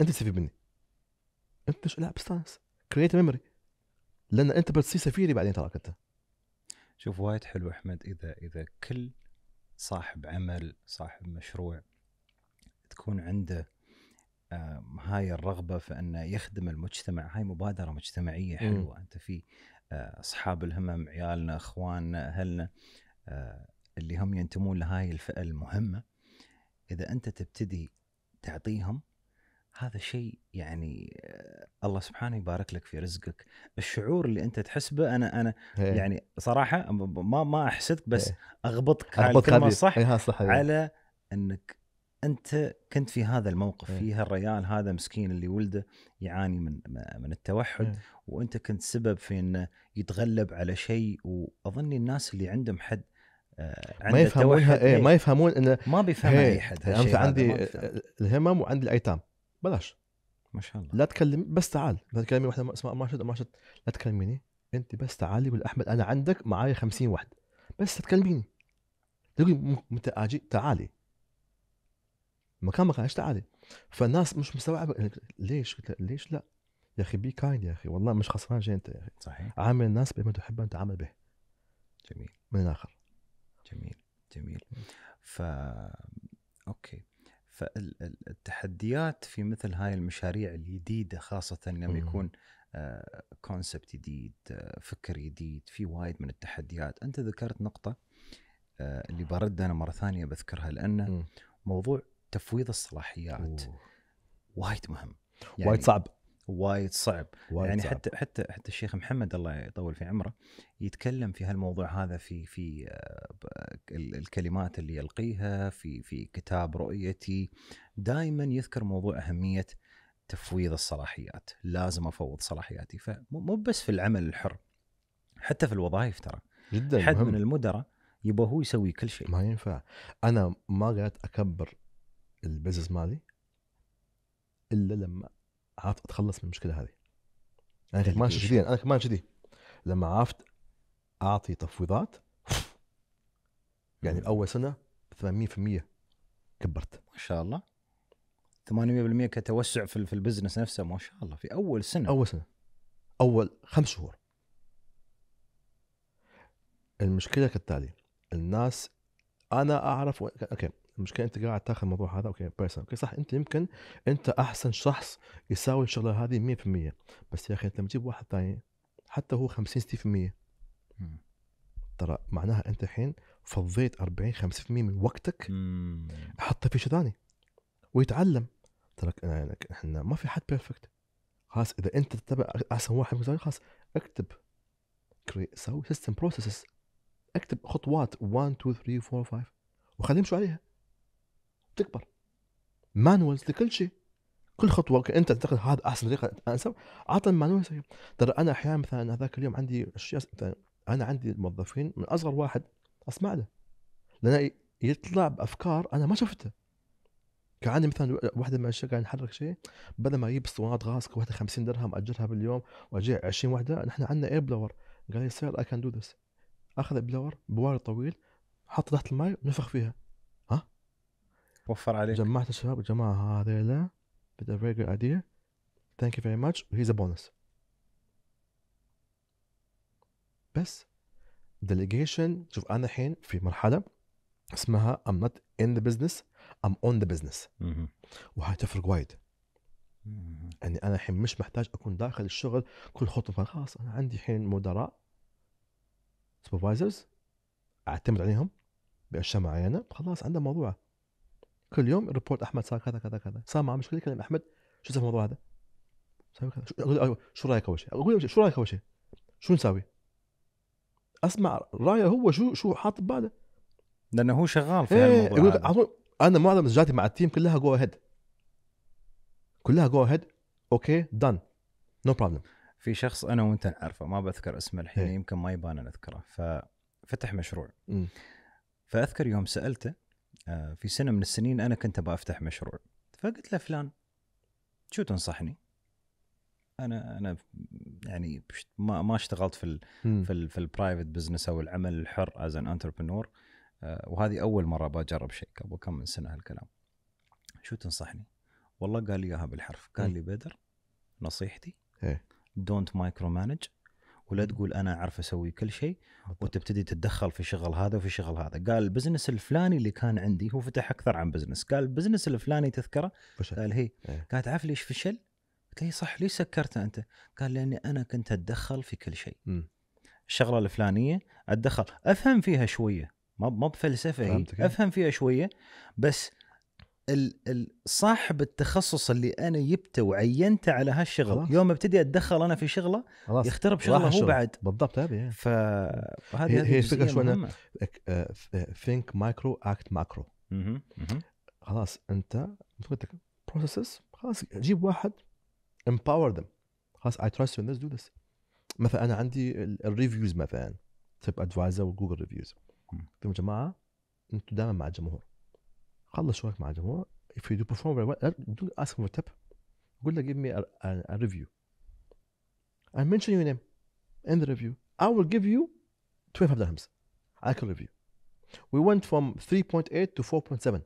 انت بتستفيد مني انت شو لا بستانس كريت ميموري لان انت بتصير سفيري بعدين تراك انت شوف وايد حلو احمد اذا اذا كل صاحب عمل صاحب مشروع تكون عنده آه، هاي الرغبه في انه يخدم المجتمع هاي مبادره مجتمعيه حلوه م. انت في آه، اصحاب الهمم عيالنا اخواننا اهلنا آه، اللي هم ينتمون لهاي الفئه المهمه اذا انت تبتدي تعطيهم هذا شيء يعني آه، الله سبحانه يبارك لك في رزقك الشعور اللي انت تحس به انا انا هي. إيه. يعني صراحه ما ما احسدك بس هي. إيه. اغبطك على الكلمه الصح إيه، صح على انك انت كنت في هذا الموقف هي. في هالريال هذا مسكين اللي ولده يعاني من من التوحد هي. وانت كنت سبب في انه يتغلب على شيء واظني الناس اللي عندهم حد آه، ما يفهمونها ايه ما يفهمون انه ما بيفهمها اي حد انت عندي الهمم وعندي الايتام بلاش ما شاء الله لا تكلمي بس تعال لا تكلمي واحده اسمها ماشد ماشد لا تكلميني انت بس تعالي ولا احمد انا عندك معايا 50 واحد بس تكلميني تقولي اجي تعالي مكان ما كانش تعالي فالناس مش مستوعبه ليش قلت ليش لا يا اخي بي كايند يا اخي والله مش خسران شيء انت يا اخي صحيح عامل الناس بما تحب ان تعامل به جميل من الاخر جميل جميل ف اوكي فالتحديات في مثل هاي المشاريع الجديده خاصه لما يكون كونسبت آه، جديد آه، فكر جديد في وايد من التحديات انت ذكرت نقطه آه، اللي برد انا مره ثانيه بذكرها لانه موضوع تفويض الصلاحيات وايد مهم يعني وايد صعب وايد صعب وايد يعني صعب. حتى حتى حتى الشيخ محمد الله يطول في عمره يتكلم في هالموضوع هذا في في آه، الكلمات اللي يلقيها في في كتاب رؤيتي دائما يذكر موضوع اهميه تفويض الصلاحيات لازم افوض صلاحياتي فمو بس في العمل الحر حتى في الوظائف ترى جدا حد مهم. من المدراء يبغى هو يسوي كل شيء ما ينفع انا ما قعدت اكبر البزنس مالي الا لما عرفت اتخلص من المشكله هذه انا كمان شذي انا كمان شذي لما عرفت اعطي تفويضات يعني اول سنه 800% كبرت ما شاء الله 800% كتوسع في في البزنس نفسه ما شاء الله في اول سنه اول سنه اول خمس شهور المشكله كالتالي الناس انا اعرف و... اوكي المشكله انت قاعد تاخذ الموضوع هذا اوكي بيرسونال اوكي صح انت يمكن انت احسن شخص يساوي الشغله هذه 100% بس يا اخي انت لما تجيب واحد ثاني حتى هو 50 60% ترى معناها انت الحين فضيت 40 50% من وقتك حطه في شيء ثاني ويتعلم ترى احنا ما في حد بيرفكت خلاص اذا انت تتبع احسن واحد خلاص اكتب سوي سيستم بروسيسز اكتب خطوات 1 2 3 4 5 وخليهم يمشوا عليها بتكبر مانوالز لكل شيء كل خطوه انت تعتقد هذا احسن طريقه انسب اعطى المانوال ترى انا احيانا مثلا هذاك اليوم عندي اشياء انا عندي موظفين من اصغر واحد اسمع له لانه يطلع بافكار انا ما شفتها كان عندي مثلا واحده من الاشياء قاعد نحرك شيء بدل ما اجيب اسطوانات غاز كل واحده 50 درهم اجرها باليوم واجي 20 وحده نحن عندنا اير بلور قال لي سير اي كان دو ذس اخذ بلور بوار طويل حط تحت الماي ونفخ فيها وفر عليك جمعت الشباب الجماعه هذيلا with فيري very good idea thank you very much here's a bonus بس delegation شوف انا الحين في مرحله اسمها I'm not in the business I'm on the business مم. وهاي تفرق وايد يعني انا الحين مش محتاج اكون داخل الشغل كل خطوه خلاص انا عندي الحين مدراء سوبرفايزرز اعتمد عليهم باشياء معينه خلاص عنده موضوعه كل يوم ريبورت احمد صار كذا كذا كذا صار معه مشكله كلم احمد شو سوى الموضوع هذا؟ سوي كذا شو, شو رايك اول شيء؟ اقول شو رايك اول شيء؟ شو نسوي؟ اسمع رايه هو شو شو حاط بباله لانه هو شغال في ايه الموضوع انا معظم مسجاتي مع التيم كلها جو اهيد كلها جو اهيد اوكي دان نو بروبلم في شخص انا وانت نعرفه ما بذكر اسمه الحين ايه. يمكن ما يبان نذكره ففتح مشروع م. فاذكر يوم سالته آه، في سنه من السنين انا كنت ابغى افتح مشروع فقلت له فلان شو تنصحني؟ انا انا يعني ما ما اشتغلت في الـ في الـ في البرايفت بزنس او العمل الحر از ان انتربرنور وهذه اول مره بجرب شيء قبل كم من سنه هالكلام شو تنصحني؟ والله قال لي اياها بالحرف قال لي بدر نصيحتي دونت مايكرو مانج ولا تقول انا اعرف اسوي كل شيء وتبتدي تتدخل في شغل هذا وفي شغل هذا قال البزنس الفلاني اللي كان عندي هو فتح اكثر عن بزنس قال البزنس الفلاني تذكره فشل. قال هي إيه. قالت قال تعرف ليش فشل قلت له صح ليش سكرته انت قال لاني انا كنت اتدخل في كل شيء م. الشغله الفلانيه اتدخل افهم فيها شويه ما ما بفلسفه هي إيه. افهم فيها شويه بس صاحب التخصص اللي انا جبته وعينته على هالشغل خلاص. يوم ابتدي اتدخل انا في شغله خلاص. يخترب شغله هو بعد بالضبط هذه فهذه هي الفكره شو ثينك مايكرو اكت ماكرو خلاص انت بروسيسز خلاص جيب واحد empower them خلاص I trust you let's do this مثلا انا عندي الريفيوز مثلا تيب ادفايزر وجوجل ريفيوز يا جماعه انتم دائما مع الجمهور خلص شغلك مع الجمهور if you do perform very well don't ask for a tip قول له give me a, a, a review I mention your name in the review I will give you 25 dirhams I can review we went from 3.8 to 4.7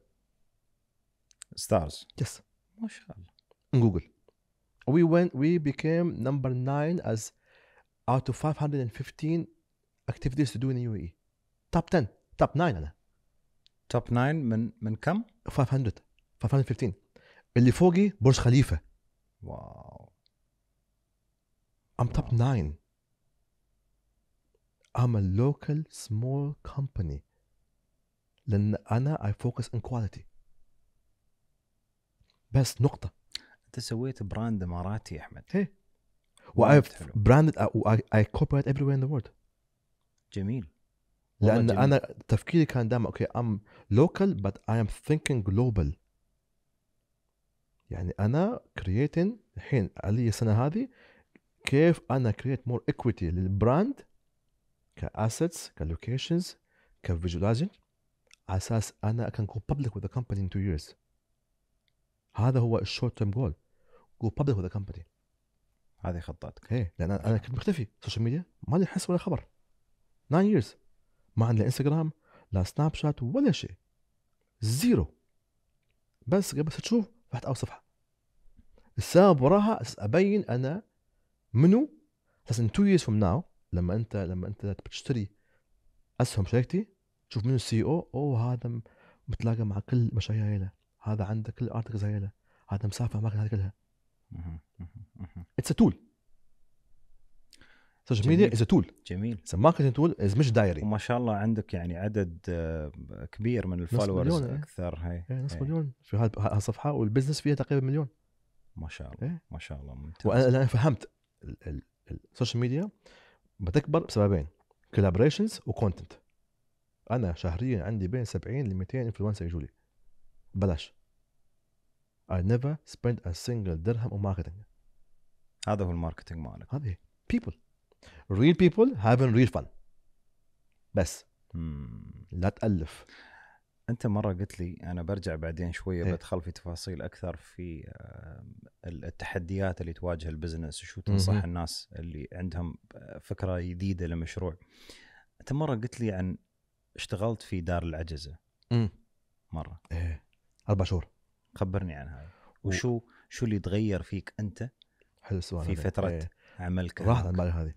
stars yes ما شاء الله in Google we went we became number 9 as out of 515 activities to do in the UAE top 10 top 9 أنا توب 9 من من كم؟ 500 515 اللي فوقي برج خليفه واو ام توب 9 ام ا لوكال سمول كومباني لأن أنا اي فوكس ان كواليتي بس نقطة أنت سويت براند إماراتي يا أحمد إيه و I براند اي كوبريت ايفري وير ان ذا وورلد جميل لان انا تفكيري كان دائما اوكي ام لوكال بت اي ام ثينكينج جلوبال يعني انا كرييتنج الحين علي السنه هذه كيف انا كرييت مور ايكويتي للبراند كاسيتس كلوكيشنز كفيجواليزيشن على اساس انا كان جو بابليك وذ كومباني ان تو ييرز هذا هو الشورت تيرم جول جو بابليك وذ كومباني هذه خطتك ايه لان انا كنت مختفي سوشيال ميديا ما لي حس ولا خبر 9 years ما عندنا انستغرام لا سناب شات ولا شيء زيرو بس بس تشوف فتحت اول صفحه السبب وراها ابين انا منو بس ان تو ييرز فروم ناو لما انت لما انت بتشتري اسهم شركتي تشوف منو السي او او هذا متلاقى مع كل مشاريع هايله هذا عنده كل ارتكلز هايله هذا مسافر اماكن هذه كلها اتس تول السوشيال ميديا از تول جميل از ماركتنج تول از مش دايري وما شاء الله عندك يعني عدد آه، كبير من الفولورز إيه. اكثر هي إيه، نص مليون في هالصفحه والبزنس فيها تقريبا مليون ما شاء الله إيه. ما شاء الله ممتاز وانا الان فهمت السوشيال ميديا بتكبر بسببين كولابريشنز وكونتنت انا شهريا عندي بين 70 ل 200 انفلونسر يجوا لي بلاش I never spend a single درهم on marketing هذا هو الماركتينج مالك هذه people real people having real fun بس hmm. لا تالف انت مره قلت لي انا برجع بعدين شويه إيه؟ بدخل في تفاصيل اكثر في آه، التحديات اللي تواجه البزنس وشو تنصح مم. الناس اللي عندهم آه، فكره جديده لمشروع انت مره قلت لي عن اشتغلت في دار العجزه مم. مره ايه اربع شهور خبرني عن هذا وشو شو اللي تغير فيك انت حلو السؤال في فتره إيه. عملك راحت على بالي هذه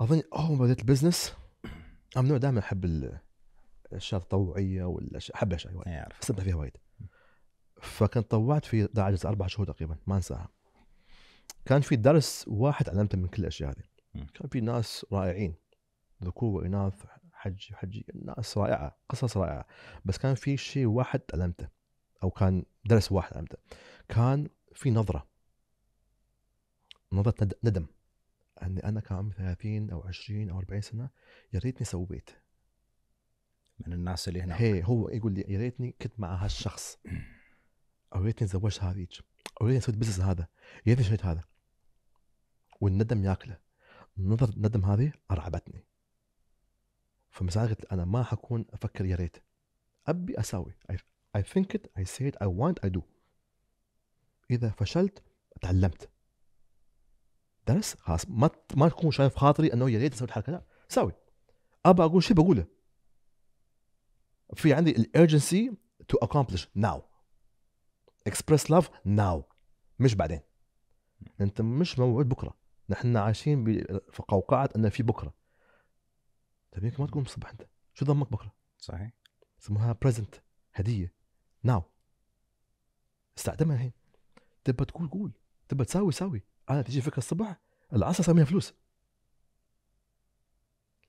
اظن اول ما بديت البزنس انا من دائما احب الاشياء التطوعيه والاشياء احب الاشياء وايد استمتع أيوة، فيها وايد فكنت طوعت في عجز اربع شهور تقريبا ما انساها كان في درس واحد علمته من كل الاشياء هذه كان في ناس رائعين ذكور واناث حج حجي ناس رائعه قصص رائعه بس كان في شيء واحد علمته او كان درس واحد علمته كان في نظره نظره ندم اني انا كان عمري 30 او 20 او 40 سنه يا ريتني سويت من الناس اللي هناك هي هو يقول لي يا ريتني كنت مع هالشخص [CLEARS THROAT] او ريتني تزوجت هذيك او ريتني سويت بزنس هذا يا ريتني شريت هذا والندم ياكله نظرة الندم هذه ارعبتني فمثلا قلت انا ما حكون افكر يا ريت ابي اساوي I think it I say it I want I do اذا فشلت تعلمت درس خلاص ما ما تكون شايف خاطري انه يا ريت اسوي الحركه لا سوي ابى اقول شيء بقوله في عندي الارجنسي تو اكومبلش ناو اكسبرس لاف ناو مش بعدين انت مش موعود بكره نحن عايشين في قوقعه ان في بكره طيب يمكن ما تقوم الصبح انت شو ضمك بكره صحيح اسمها بريزنت هديه ناو استخدمها الحين تبى تقول قول تبى تساوي ساوي انا تجي فكره الصبح العصر صار فلوس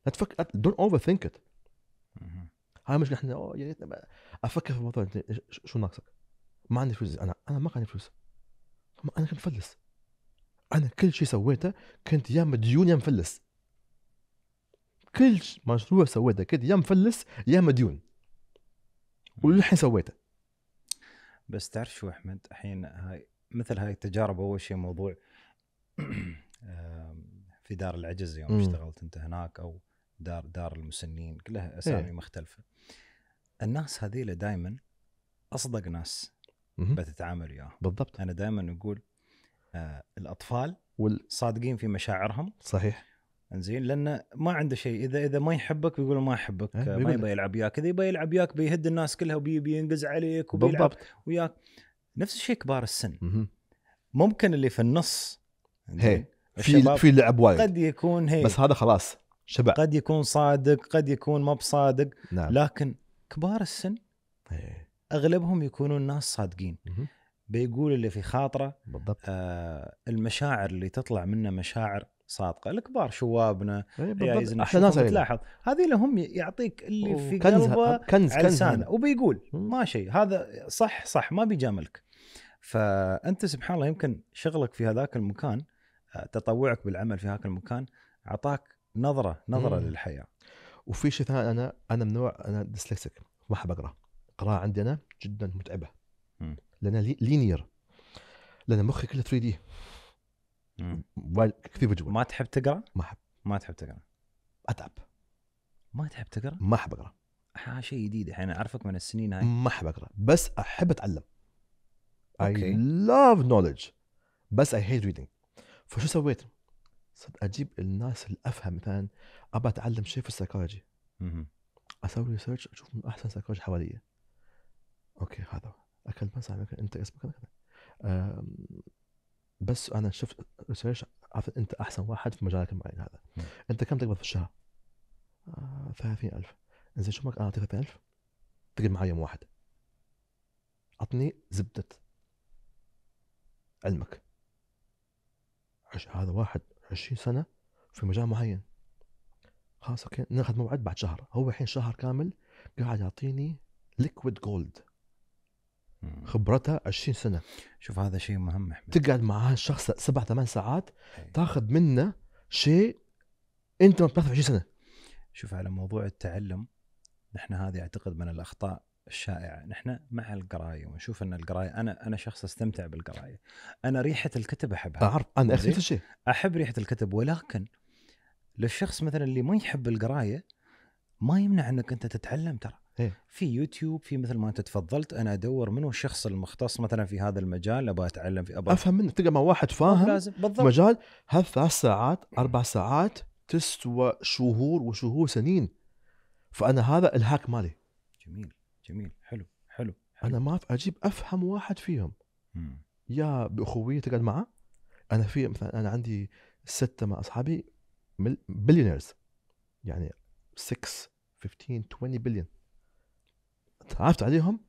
لا تفكر دونت اوفر ثينك ات هاي مش احنا اوه يا ريتنا افكر في الموضوع شو ناقصك؟ ما عندي فلوس انا انا ما عندي فلوس انا كنت مفلس انا كل شيء سويته كنت يا مديون يا مفلس كل مشروع سويته كنت يا مفلس يا مديون وللحين سويته بس تعرف شو احمد الحين هاي مثل هاي التجارب اول شيء موضوع [CLEARS THROAT] في دار العجز يوم مم. اشتغلت انت هناك او دار دار المسنين كلها اسامي إيه. مختلفه الناس هذيله دائما اصدق ناس مم. بتتعامل وياهم بالضبط انا دائما اقول آه الاطفال وال... صادقين في مشاعرهم صحيح انزين لانه ما عنده شيء اذا اذا ما يحبك بيقول ما يحبك إيه، ما يبي يلعب وياك اذا يبي يلعب وياك بيهد الناس كلها وبينقز عليك وبيلعب وياك نفس الشيء كبار السن مم. ممكن اللي في النص هي في في لعب وايد قد يكون هي بس هذا خلاص شبع قد يكون صادق قد يكون ما بصادق نعم. لكن كبار السن هي. اغلبهم يكونون ناس صادقين مه. بيقول اللي في خاطره بالضبط آه المشاعر اللي تطلع منه مشاعر صادقه الكبار شوابنا جايزنا احلى ناس تلاحظ هذه لهم يعطيك اللي في قلبه آه، كنز كنز لسانه وبيقول ما شيء هذا صح صح ما بيجاملك فانت سبحان الله يمكن شغلك في هذاك المكان تطوعك بالعمل في هذاك المكان اعطاك نظره نظره مم. للحياه وفي شيء ثاني انا انا من نوع انا ديسلكسيك ما احب اقرا القراءه عندي انا جدا متعبه لان لينير لان مخي كله 3 دي كثير بجوع ما تحب تقرا؟ ما احب ما تحب تقرا اتعب ما تحب تقرا؟ ما احب اقرا شيء جديد الحين اعرفك من السنين هاي ما احب اقرا بس احب اتعلم اوكي لاف نولج بس اي هيت ريدنج فشو سويت؟ صرت اجيب الناس الافهم مثلا ابى اتعلم شيء في السيكولوجي اسوي ريسيرش اشوف من احسن سيكولوجي حواليا اوكي هذا اكل بس انت اسمك كذا بس انا شفت ريسيرش انت احسن واحد في مجالك المعين هذا مم. انت كم تقبض في الشهر؟ آه 30000 شو مك انا اعطيك 30000 تقعد معي يوم واحد عطني زبده علمك هذا واحد 20 سنه في مجال معين خلاص اوكي ناخذ موعد بعد شهر هو الحين شهر كامل قاعد يعطيني ليكويد جولد خبرتها 20 سنه شوف هذا شيء مهم احمد تقعد مع هالشخص سبع ثمان ساعات إيه. تاخذ منه شيء انت ما بتاخذه 20 سنه شوف على موضوع التعلم نحن هذه اعتقد من الاخطاء الشائعه نحن مع القرايه ونشوف ان القرايه انا انا شخص استمتع بالقرايه انا ريحه الكتب احبها اعرف انا نفس الشيء احب ريحه الكتب ولكن للشخص مثلا اللي ما يحب القرايه ما يمنع انك انت تتعلم ترى إيه؟ في يوتيوب في مثل ما انت تفضلت انا ادور منو الشخص المختص مثلا في هذا المجال ابغى اتعلم في أبقى افهم منه تلقى مع واحد فاهم لازم بالضبط مجال هل ثلاث ساعات اربع ساعات تسوى شهور وشهور سنين فانا هذا الهاك مالي جميل جميل حلو حلو, حلو. انا ما اجيب افهم واحد فيهم م. يا باخويه تقعد معه انا في مثلا انا عندي سته مع اصحابي بليونيرز يعني 6 15 20 بليون تعرفت عليهم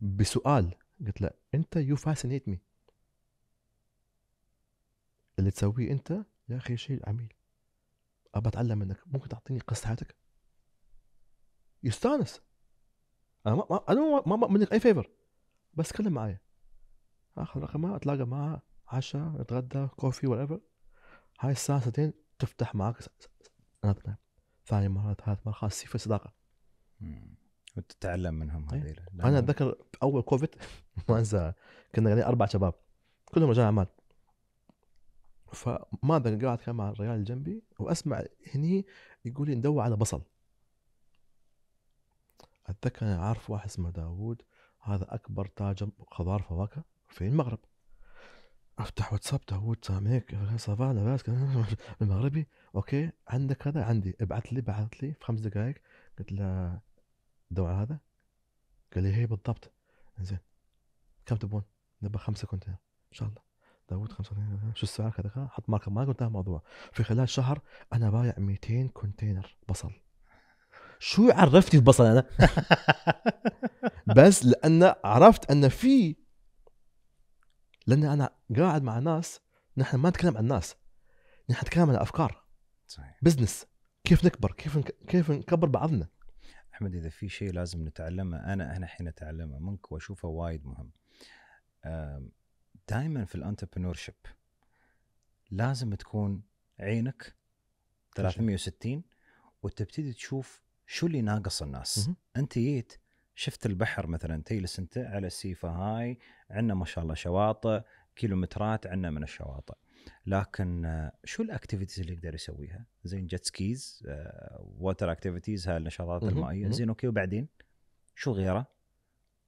بسؤال قلت له انت يو فاسينيت مي اللي تسويه انت يا اخي شيء عميل ابى اتعلم منك ممكن تعطيني قصه حياتك يستانس انا ما انا ما, ما منك اي فيفر بس كلم معايا اخذ آه، رقم اتلاقى معها عشاء نتغدى كوفي ولا هاي الساعه ساعتين تفتح معك نطلع ثاني مره ثالث مره خلاص في صداقه وتتعلم منهم إيه. هذيل انا اتذكر اول كوفيد [LAUGHS] ما انسى كنا قاعدين اربع شباب كلهم رجال اعمال فما قاعد كان مع الرجال اللي جنبي واسمع هني يقول لي ندور على بصل اتذكر انا عارف واحد اسمه داوود هذا اكبر تاجر خضار فواكه في المغرب افتح واتساب داوود سامعك صافا لاباس المغربي اوكي عندك هذا عندي ابعث لي بعث لي في خمس دقائق قلت له دور هذا قال لي هي إيه، بالضبط زين كم تبون؟ نبغى خمسة كونتينر ان شاء الله داوود خمسة كونتينر شو السعر كذا حط ماركة ما قلت الموضوع في خلال شهر انا بايع 200 كونتينر بصل شو عرفتي البصل انا [LAUGHS] بس لان عرفت ان في لان انا قاعد مع ناس نحن ما نتكلم عن الناس نحن نتكلم عن افكار صحيح بزنس كيف نكبر كيف نك... كيف نكبر بعضنا احمد اذا في شيء لازم نتعلمه انا انا الحين اتعلمه منك واشوفه وايد مهم دائما في الانتربرنور شيب لازم تكون عينك 360 وتبتدي تشوف شو اللي ناقص الناس؟ انت جيت شفت البحر مثلا تجلس انت على السيفا هاي عندنا ما شاء الله شواطئ كيلومترات عندنا من الشواطئ لكن آه، شو الاكتيفيتيز اللي يقدر يسويها؟ زين جيت سكيز ووتر اكتيفيتيز هاي النشاطات المائيه زين اوكي وبعدين شو غيره؟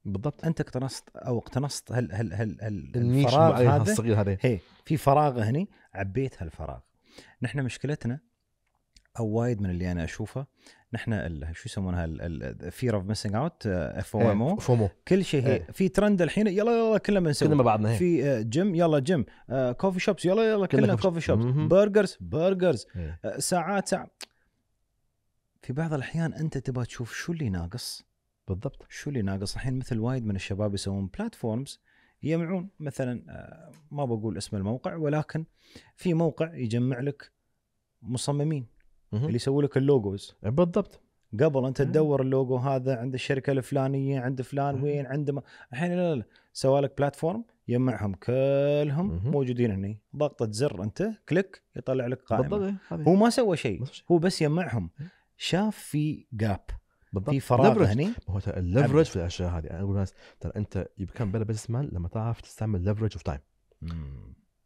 بالضبط انت اقتنصت او اقتنصت هل هل هل, هل الفراغ هذا الصغير هذا هي في فراغ هني عبيت هالفراغ نحن مشكلتنا او وايد من اللي انا اشوفه نحن شو يسمونها فير اوف ميسنج اوت اف او ام او فومو كل شيء هي. إيه. في ترند الحين يلا يلا كلنا بنسوي كلنا بعضنا إيه. في جيم آه، يلا جيم كوفي شوبس يلا يلا كلنا كوفي شوبس برجرز برجرز ساعات ساعات في بعض الاحيان انت تبغى تشوف شو اللي ناقص بالضبط شو اللي ناقص الحين مثل وايد من الشباب يسوون بلاتفورمز يجمعون مثلا آه، ما بقول اسم الموقع ولكن في موقع يجمع لك مصممين اللي يسوي لك اللوجوز بالضبط قبل انت تدور اللوجو هذا عند الشركه الفلانيه عند فلان وين عند الحين لا لا سوى لك بلاتفورم يجمعهم كلهم موجودين هني ضغطه زر انت كليك يطلع لك قائمه بالضبط إيه، هو ما سوى شيء هو بس يجمعهم شاف في جاب بالضبط في فراغ هني هو الليفرج في الاشياء هذه انا اقول للناس ترى انت بكم بلا بزنس مان لما تعرف تستعمل ليفرج اوف تايم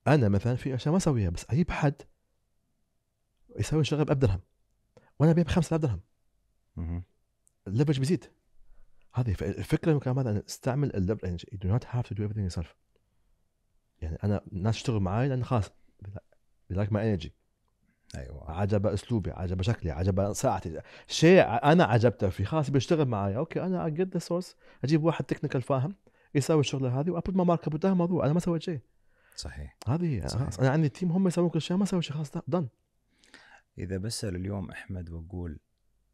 انا مثلا في اشياء ما اسويها بس اجيب حد يساوي شغل ب 1000 درهم وانا ابيع ب 5000 درهم الليفرج بيزيد هذه الفكره المكالمات انا استعمل الليفرج يعني دو نوت هاف تو دو do يور يعني انا الناس تشتغل معي لان خلاص بلاك ماي انرجي ايوه عجب اسلوبي عجب شكلي عجب ساعتي شيء انا عجبته في خلاص بيشتغل معي اوكي انا اجيت ذا سورس اجيب واحد تكنيكال فاهم يسوي الشغله هذه وابد ما ماركه بتاع الموضوع انا ما سويت شيء صحيح هذه هي صحيح. انا عندي تيم هم يسوون كل شيء ما سوي شيء خلاص دن اذا بسال اليوم احمد واقول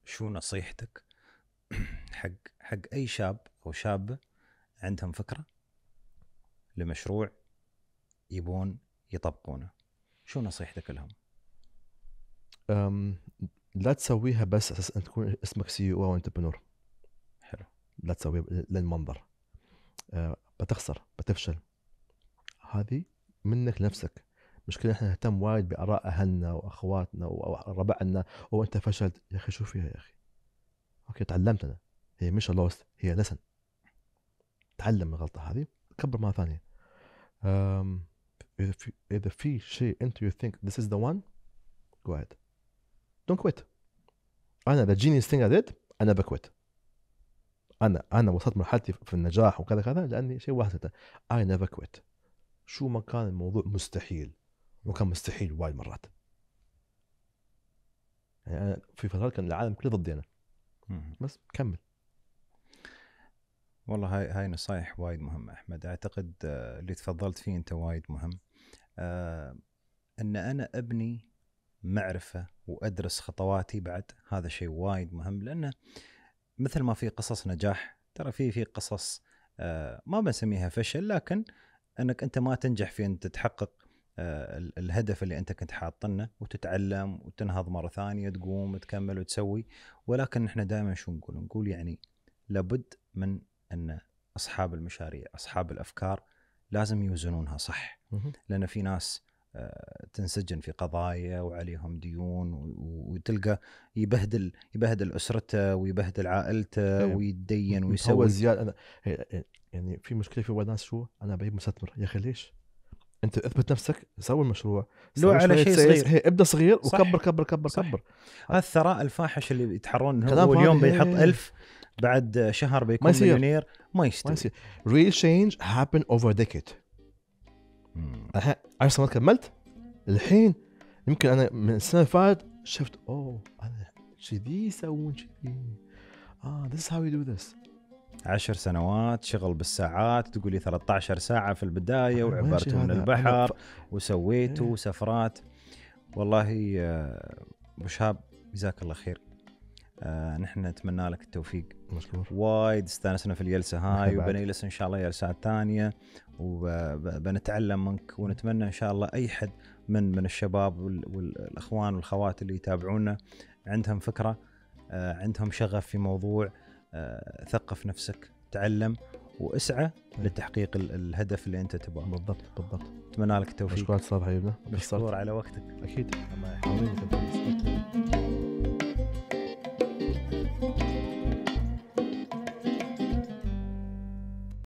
شو نصيحتك [CLEARS THROAT] حق حق اي شاب او شابه عندهم فكره لمشروع يبون يطبقونه شو نصيحتك لهم؟ أم لا تسويها بس اساس ان تكون اسمك سي e او او انتربنور حلو لا تسويها للمنظر أه بتخسر بتفشل هذه منك لنفسك مشكلة احنا نهتم وايد بآراء أهلنا وأخواتنا وربعنا وأنت فشلت يا أخي شو فيها يا أخي أوكي تعلمت أنا هي مش لوست هي لسن تعلم من الغلطة هذه كبر مرة ثانية إذا في إذا في شيء أنت يو ثينك ذيس از ذا وان جو اهيد دونت كويت أنا ذا جينيس ثينك اي أنا بكويت أنا أنا وصلت مرحلتي في النجاح وكذا كذا لأني شيء واحد اي نيفر كويت شو ما كان الموضوع مستحيل وكان مستحيل وايد مرات يعني انا في فترات كان العالم كله ضدي انا بس كمل والله هاي هاي نصايح وايد مهمه احمد اعتقد آه، اللي تفضلت فيه انت وايد مهم آه ان انا ابني معرفه وادرس خطواتي بعد هذا شيء وايد مهم لانه مثل ما في قصص نجاح ترى في في قصص آه ما بنسميها فشل لكن انك انت ما تنجح في ان تتحقق آه، الهدف اللي انت كنت حاطنه وتتعلم وتنهض مره ثانيه تقوم تكمل وتسوي ولكن احنا دائما شو نقول؟ نقول يعني لابد من ان اصحاب المشاريع، اصحاب الافكار لازم يوزنونها صح لان في ناس آه، تنسجن في قضايا وعليهم ديون وتلقى يبهدل يبهدل اسرته ويبهدل عائلته إيه. ويدين ويسوي زياده انا إيه، إيه، يعني في مشكله في بعض الناس شو انا بجيب مستثمر يا اخي ليش؟ انت اثبت نفسك سوي المشروع لو على شيء صغير هي ابدا صغير صح. وكبر كبر كبر صح. كبر هذا الثراء الفاحش اللي يتحرون هو اليوم بيحط ألف بعد شهر بيكون مليونير ما يستوي ما يصير ريل تشينج هابن اوفر ديكيد الحين 10 سنوات كملت الحين يمكن انا من السنه اللي فاتت شفت اوه انا كذي يسوون كذي اه ذس هاو يو دو ذس عشر سنوات شغل بالساعات تقولي 13 ساعة في البداية آه، وعبرت من البحر وسويت وسفرات إيه. والله آه، ابو شهاب جزاك الله خير آه، نحن نتمنى لك التوفيق مشكور وايد استانسنا في الجلسه [LAUGHS] هاي وبنجلس ان شاء الله جلسات ثانيه وبنتعلم منك ونتمنى ان شاء الله اي حد من من الشباب والاخوان والأخوات اللي يتابعونا عندهم فكره عندهم شغف في موضوع آه، ثقف نفسك تعلم واسعى لتحقيق الهدف اللي انت تبغاه بالضبط بالضبط اتمنى لك التوفيق مشكور استاذ حبيبنا مشكور على وقتك اكيد الله يحفظك